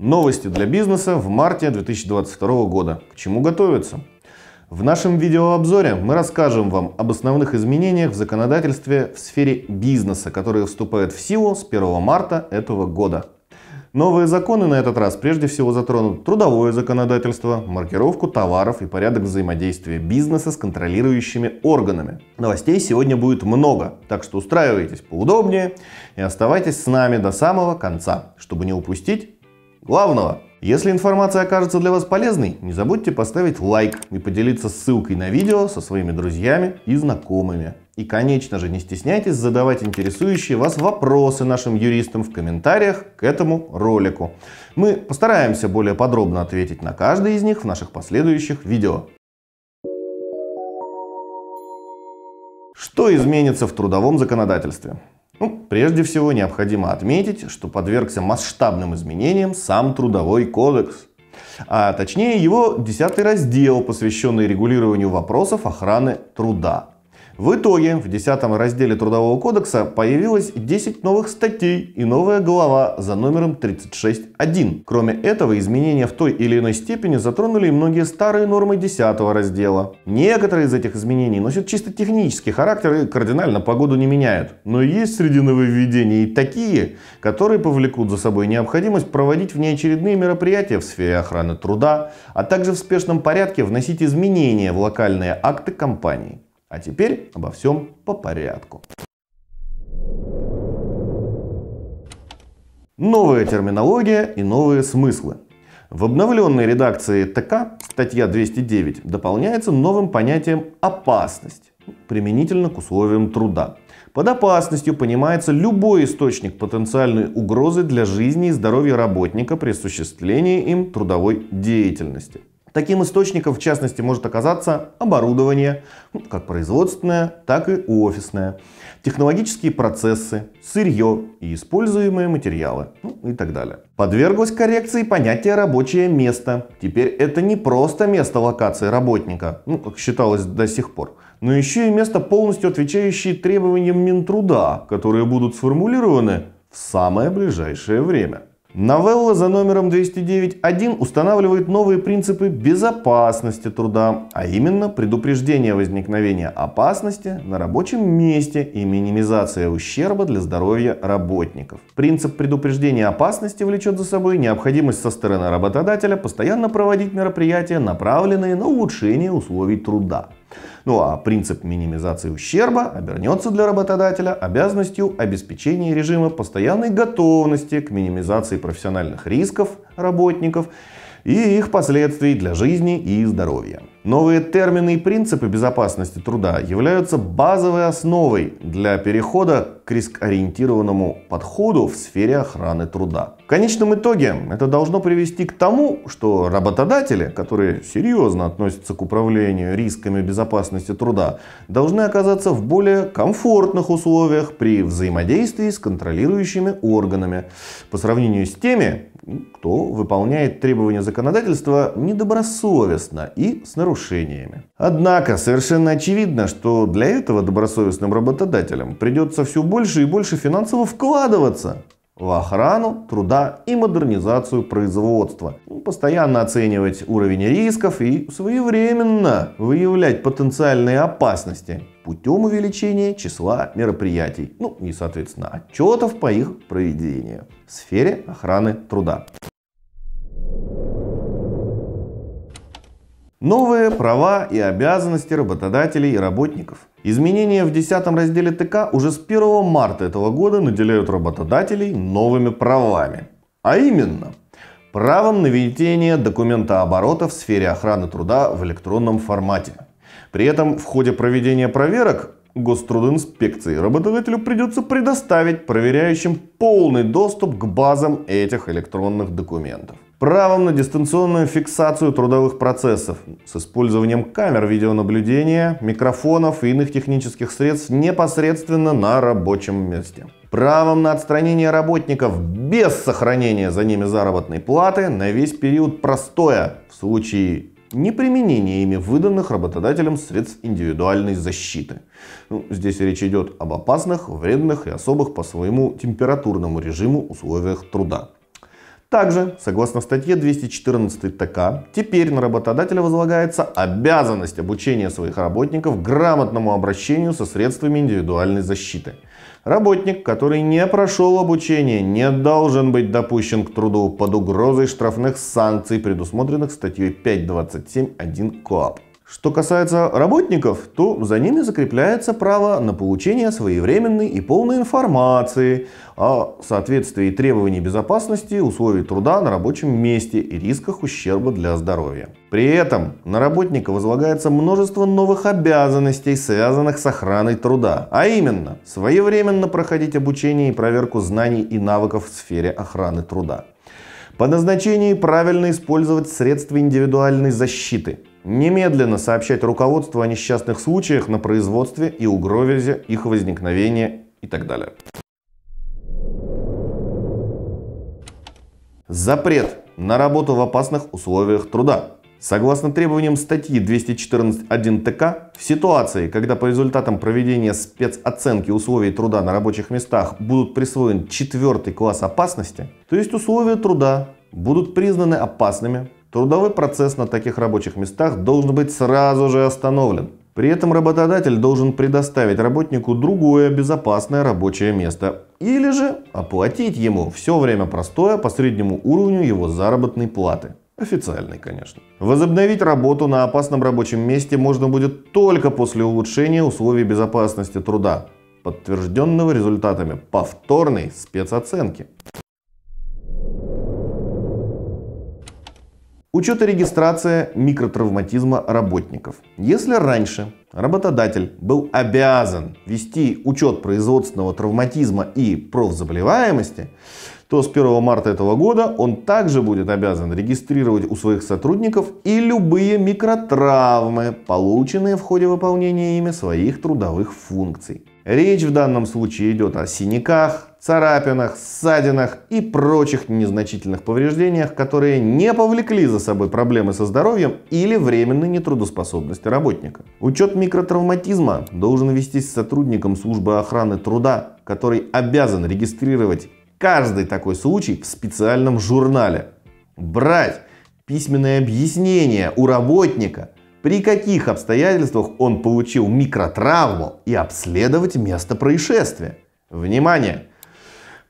Новости для бизнеса в марте 2022 года. К чему готовиться? В нашем видеообзоре мы расскажем вам об основных изменениях в законодательстве в сфере бизнеса, которые вступают в силу с 1 марта этого года. Новые законы на этот раз прежде всего затронут трудовое законодательство, маркировку товаров и порядок взаимодействия бизнеса с контролирующими органами. Новостей сегодня будет много, так что устраивайтесь поудобнее и оставайтесь с нами до самого конца, чтобы не упустить главного. Если информация окажется для вас полезной, не забудьте поставить лайк и поделиться ссылкой на видео со своими друзьями и знакомыми. И, конечно же, не стесняйтесь задавать интересующие вас вопросы нашим юристам в комментариях к этому ролику. Мы постараемся более подробно ответить на каждый из них в наших последующих видео. Что изменится в трудовом законодательстве? Ну, прежде всего необходимо отметить, что подвергся масштабным изменениям сам Трудовой кодекс. А точнее его 10 раздел, посвященный регулированию вопросов охраны труда. В итоге в 10 разделе Трудового кодекса появилось 10 новых статей и новая глава за номером 36.1. Кроме этого, изменения в той или иной степени затронули и многие старые нормы 10 раздела. Некоторые из этих изменений носят чисто технический характер и кардинально погоду не меняют. Но есть среди нововведений и такие, которые повлекут за собой необходимость проводить внеочередные мероприятия в сфере охраны труда, а также в спешном порядке вносить изменения в локальные акты компании. А теперь обо всем по порядку. Новая терминология и новые смыслы. В обновленной редакции ТК статья 209 дополняется новым понятием «опасность», применительно к условиям труда. Под опасностью понимается любой источник потенциальной угрозы для жизни и здоровья работника при осуществлении им трудовой деятельности – Таким источником, в частности, может оказаться оборудование, ну, как производственное, так и офисное, технологические процессы, сырье и используемые материалы ну, и так далее. Подверглось коррекции понятие «рабочее место». Теперь это не просто место локации работника, ну, как считалось до сих пор, но еще и место, полностью отвечающее требованиям Минтруда, которые будут сформулированы в самое ближайшее время. Новелла за номером 209.1 устанавливает новые принципы безопасности труда, а именно предупреждение возникновения опасности на рабочем месте и минимизация ущерба для здоровья работников. Принцип предупреждения опасности влечет за собой необходимость со стороны работодателя постоянно проводить мероприятия, направленные на улучшение условий труда. Ну а принцип минимизации ущерба обернется для работодателя обязанностью обеспечения режима постоянной готовности к минимизации профессиональных рисков работников и их последствий для жизни и здоровья. Новые термины и принципы безопасности труда являются базовой основой для перехода к рискоориентированному подходу в сфере охраны труда. В конечном итоге это должно привести к тому, что работодатели, которые серьезно относятся к управлению рисками безопасности труда, должны оказаться в более комфортных условиях при взаимодействии с контролирующими органами по сравнению с теми, ну, кто выполняет требования законодательства недобросовестно и с нарушениями. Однако совершенно очевидно, что для этого добросовестным работодателям придется все больше и больше финансово вкладываться в охрану труда и модернизацию производства, ну, постоянно оценивать уровень рисков и своевременно выявлять потенциальные опасности путем увеличения числа мероприятий, ну и, соответственно, отчетов по их проведению в сфере охраны труда. Новые права и обязанности работодателей и работников. Изменения в 10 разделе ТК уже с 1 марта этого года наделяют работодателей новыми правами. А именно, правом на ведение документа оборота в сфере охраны труда в электронном формате при этом в ходе проведения проверок Гострудинспекции работодателю придется предоставить проверяющим полный доступ к базам этих электронных документов. Правом на дистанционную фиксацию трудовых процессов с использованием камер видеонаблюдения, микрофонов и иных технических средств непосредственно на рабочем месте. Правом на отстранение работников без сохранения за ними заработной платы на весь период простоя в случае неприменение ими выданных работодателям средств индивидуальной защиты. Ну, здесь речь идет об опасных, вредных и особых по своему температурному режиму условиях труда. Также, согласно статье 214 ТК, теперь на работодателя возлагается обязанность обучения своих работников грамотному обращению со средствами индивидуальной защиты. Работник, который не прошел обучение, не должен быть допущен к труду под угрозой штрафных санкций, предусмотренных статьей 527.1 КОАП. Что касается работников, то за ними закрепляется право на получение своевременной и полной информации о соответствии требований безопасности, условий труда на рабочем месте и рисках ущерба для здоровья. При этом на работника возлагается множество новых обязанностей, связанных с охраной труда, а именно своевременно проходить обучение и проверку знаний и навыков в сфере охраны труда. По назначении правильно использовать средства индивидуальной защиты – немедленно сообщать руководству о несчастных случаях на производстве и угрозе их возникновения и так далее. Запрет на работу в опасных условиях труда. Согласно требованиям статьи 214.1 ТК, в ситуации, когда по результатам проведения спецоценки условий труда на рабочих местах будут присвоен четвертый класс опасности, то есть условия труда будут признаны опасными Трудовой процесс на таких рабочих местах должен быть сразу же остановлен. При этом работодатель должен предоставить работнику другое безопасное рабочее место или же оплатить ему все время простое по среднему уровню его заработной платы. Официальный, конечно. Возобновить работу на опасном рабочем месте можно будет только после улучшения условий безопасности труда, подтвержденного результатами повторной спецоценки. Учет и регистрация микротравматизма работников. Если раньше работодатель был обязан вести учет производственного травматизма и профзаболеваемости, то с 1 марта этого года он также будет обязан регистрировать у своих сотрудников и любые микротравмы, полученные в ходе выполнения ими своих трудовых функций. Речь в данном случае идет о синяках, царапинах, ссадинах и прочих незначительных повреждениях, которые не повлекли за собой проблемы со здоровьем или временной нетрудоспособности работника. Учет микротравматизма должен вестись сотрудником службы охраны труда, который обязан регистрировать каждый такой случай в специальном журнале. Брать письменное объяснение у работника – при каких обстоятельствах он получил микротравму и обследовать место происшествия. Внимание!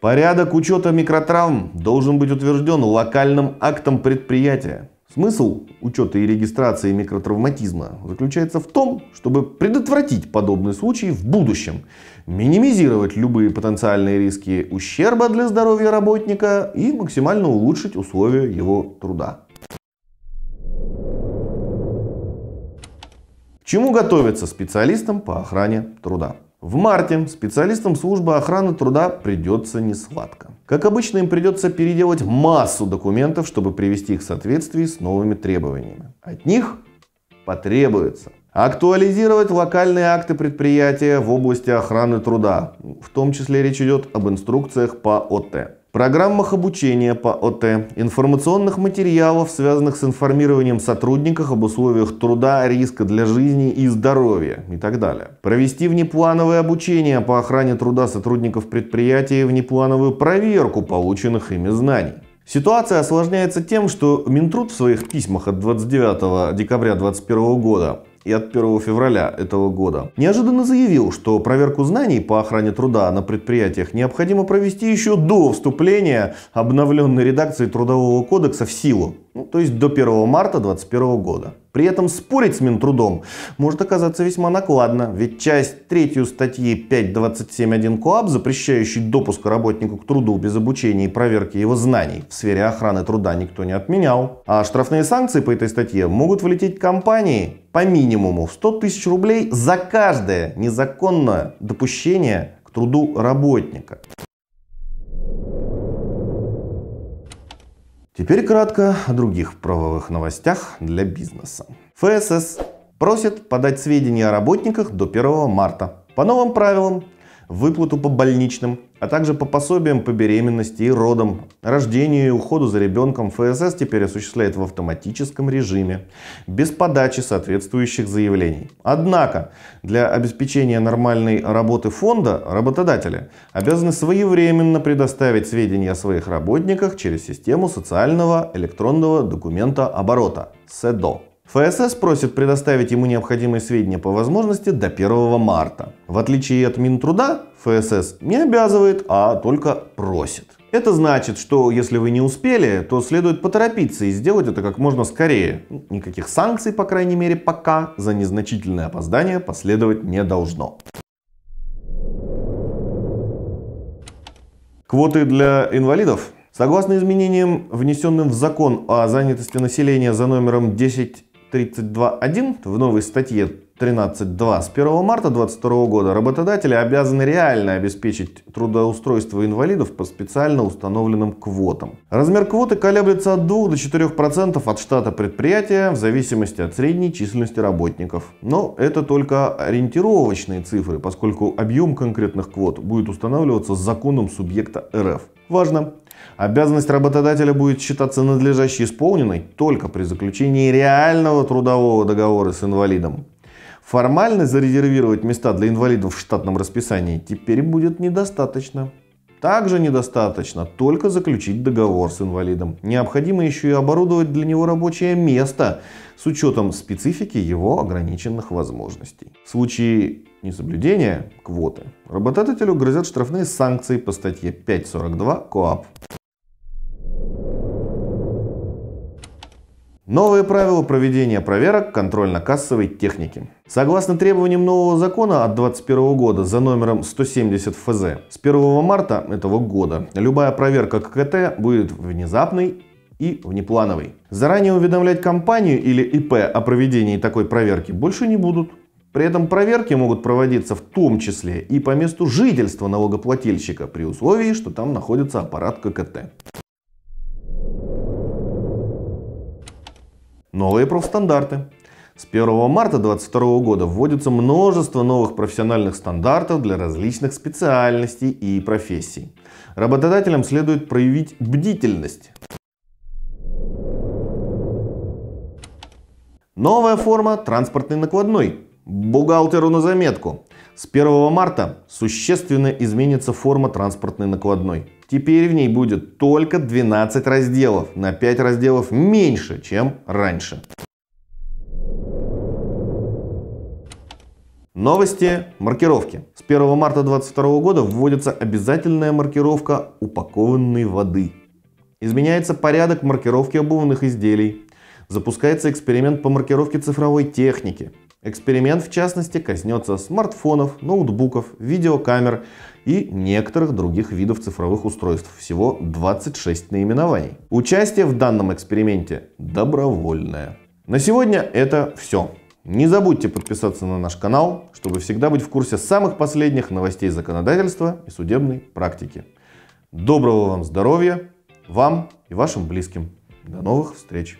Порядок учета микротравм должен быть утвержден локальным актом предприятия. Смысл учета и регистрации микротравматизма заключается в том, чтобы предотвратить подобные случаи в будущем, минимизировать любые потенциальные риски ущерба для здоровья работника и максимально улучшить условия его труда. чему готовится специалистам по охране труда? В марте специалистам службы охраны труда придется несладко. Как обычно, им придется переделать массу документов, чтобы привести их в соответствие с новыми требованиями. От них потребуется Актуализировать локальные акты предприятия в области охраны труда. В том числе речь идет об инструкциях по ОТ программах обучения по ОТ, информационных материалов, связанных с информированием сотрудников об условиях труда, риска для жизни и здоровья и так далее. Провести внеплановое обучение по охране труда сотрудников предприятия и внеплановую проверку полученных ими знаний. Ситуация осложняется тем, что Минтруд в своих письмах от 29 декабря 2021 года и от 1 февраля этого года, неожиданно заявил, что проверку знаний по охране труда на предприятиях необходимо провести еще до вступления обновленной редакции Трудового кодекса в силу, ну, то есть до 1 марта 2021 года. При этом спорить с Минтрудом может оказаться весьма накладно, ведь часть 3 статьи 5.27.1 КОАП, запрещающей допуск работнику к труду без обучения и проверки его знаний в сфере охраны труда никто не отменял. А штрафные санкции по этой статье могут влететь компании по минимуму в 100 тысяч рублей за каждое незаконное допущение к труду работника. Теперь кратко о других правовых новостях для бизнеса. ФСС просит подать сведения о работниках до 1 марта. По новым правилам выплату по больничным, а также по пособиям по беременности и родам. Рождению и уходу за ребенком ФСС теперь осуществляет в автоматическом режиме, без подачи соответствующих заявлений. Однако, для обеспечения нормальной работы фонда работодатели обязаны своевременно предоставить сведения о своих работниках через систему социального электронного документа оборота – СЭДО. ФСС просит предоставить ему необходимые сведения по возможности до 1 марта. В отличие от Минтруда, ФСС не обязывает, а только просит. Это значит, что если вы не успели, то следует поторопиться и сделать это как можно скорее. Никаких санкций, по крайней мере, пока за незначительное опоздание последовать не должно. Квоты для инвалидов. Согласно изменениям, внесенным в закон о занятости населения за номером 10 32.1 в новой статье 13.2. С 1 марта 2022 года работодатели обязаны реально обеспечить трудоустройство инвалидов по специально установленным квотам. Размер квоты колеблется от 2 до 4% от штата предприятия в зависимости от средней численности работников. Но это только ориентировочные цифры, поскольку объем конкретных квот будет устанавливаться с законом субъекта РФ. Важно, Обязанность работодателя будет считаться надлежащей исполненной только при заключении реального трудового договора с инвалидом. Формально зарезервировать места для инвалидов в штатном расписании теперь будет недостаточно. Также недостаточно только заключить договор с инвалидом. Необходимо еще и оборудовать для него рабочее место с учетом специфики его ограниченных возможностей. В случае несоблюдения квоты работодателю грозят штрафные санкции по статье 5.42 КОАП. Новые правила проведения проверок контрольно-кассовой техники. Согласно требованиям нового закона от 2021 года за номером 170 ФЗ, с 1 марта этого года любая проверка ККТ будет внезапной и внеплановой. Заранее уведомлять компанию или ИП о проведении такой проверки больше не будут. При этом проверки могут проводиться в том числе и по месту жительства налогоплательщика при условии, что там находится аппарат ККТ. Новые профстандарты. С 1 марта 2022 года вводится множество новых профессиональных стандартов для различных специальностей и профессий. Работодателям следует проявить бдительность. Новая форма – транспортный накладной. Бухгалтеру на заметку. С 1 марта существенно изменится форма транспортной накладной. Теперь в ней будет только 12 разделов, на 5 разделов меньше, чем раньше. Новости маркировки. С 1 марта 2022 года вводится обязательная маркировка упакованной воды. Изменяется порядок маркировки обувных изделий. Запускается эксперимент по маркировке цифровой техники. Эксперимент, в частности, коснется смартфонов, ноутбуков, видеокамер и некоторых других видов цифровых устройств. Всего 26 наименований. Участие в данном эксперименте добровольное. На сегодня это все. Не забудьте подписаться на наш канал, чтобы всегда быть в курсе самых последних новостей законодательства и судебной практики. Доброго вам здоровья, вам и вашим близким. До новых встреч!